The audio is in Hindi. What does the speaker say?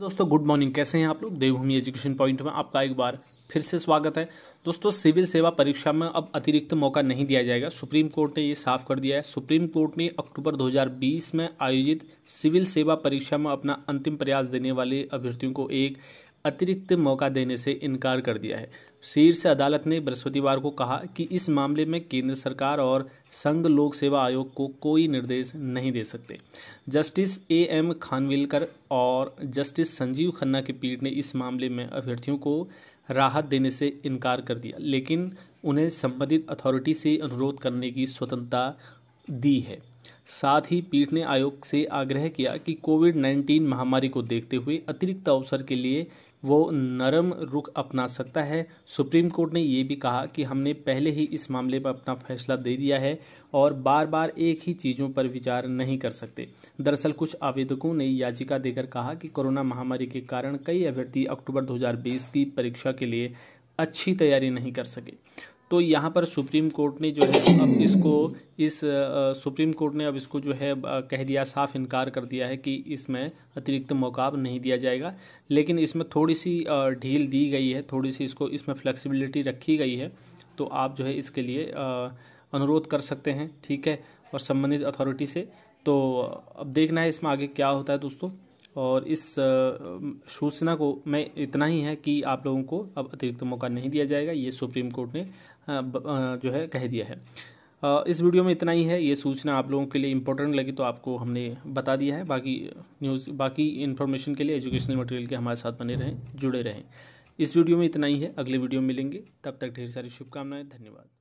दोस्तों गुड मॉर्निंग कैसे हैं आप लोग देवभूमि एजुकेशन पॉइंट में आपका एक बार फिर से स्वागत है दोस्तों सिविल सेवा परीक्षा में अब अतिरिक्त मौका नहीं दिया जाएगा सुप्रीम कोर्ट ने ये साफ कर दिया है सुप्रीम कोर्ट ने अक्टूबर 2020 में आयोजित सिविल सेवा परीक्षा में अपना अंतिम प्रयास देने वाले अभ्यर्थियों को एक अतिरिक्त मौका देने से इनकार कर दिया है शीर्ष अदालत ने बृहस्पतिवार को कहा कि इस मामले में केंद्र सरकार और संघ लोक सेवा आयोग को कोई निर्देश नहीं दे सकते जस्टिस ए एम खानविलकर और जस्टिस संजीव खन्ना की पीठ ने इस मामले में अभ्यर्थियों को राहत देने से इनकार कर दिया लेकिन उन्हें संबंधित अथॉरिटी से अनुरोध करने की स्वतंत्रता दी है साथ ही पीठ ने आयोग से आग्रह किया कि कोविड 19 महामारी को देखते हुए अतिरिक्त अवसर के लिए वो नरम रुख अपना सकता है सुप्रीम कोर्ट ने ये भी कहा कि हमने पहले ही इस मामले पर अपना फैसला दे दिया है और बार बार एक ही चीज़ों पर विचार नहीं कर सकते दरअसल कुछ आवेदकों ने याचिका देकर कहा कि कोरोना महामारी के कारण कई अभ्यर्थी अक्टूबर 2020 की परीक्षा के लिए अच्छी तैयारी नहीं कर सके तो यहाँ पर सुप्रीम कोर्ट ने जो है अब इसको इस सुप्रीम कोर्ट ने अब इसको जो है कह दिया साफ इनकार कर दिया है कि इसमें अतिरिक्त मौका नहीं दिया जाएगा लेकिन इसमें थोड़ी सी ढील दी गई है थोड़ी सी इसको इसमें फ्लेक्सिबिलिटी रखी गई है तो आप जो है इसके लिए अनुरोध कर सकते हैं ठीक है और संबंधित अथॉरिटी से तो अब देखना है इसमें आगे क्या होता है दोस्तों और इस सूचना को मैं इतना ही है कि आप लोगों को अब अतिरिक्त मौका नहीं दिया जाएगा ये सुप्रीम कोर्ट ने जो है कह दिया है इस वीडियो में इतना ही है ये सूचना आप लोगों के लिए इंपॉर्टेंट लगी तो आपको हमने बता दिया है बाकी न्यूज़ बाकी इन्फॉर्मेशन के लिए एजुकेशनल मटेरियल के हमारे साथ बने रहें जुड़े रहें इस वीडियो में इतना ही है अगले वीडियो में मिलेंगे तब तक ढेर सारी शुभकामनाएं धन्यवाद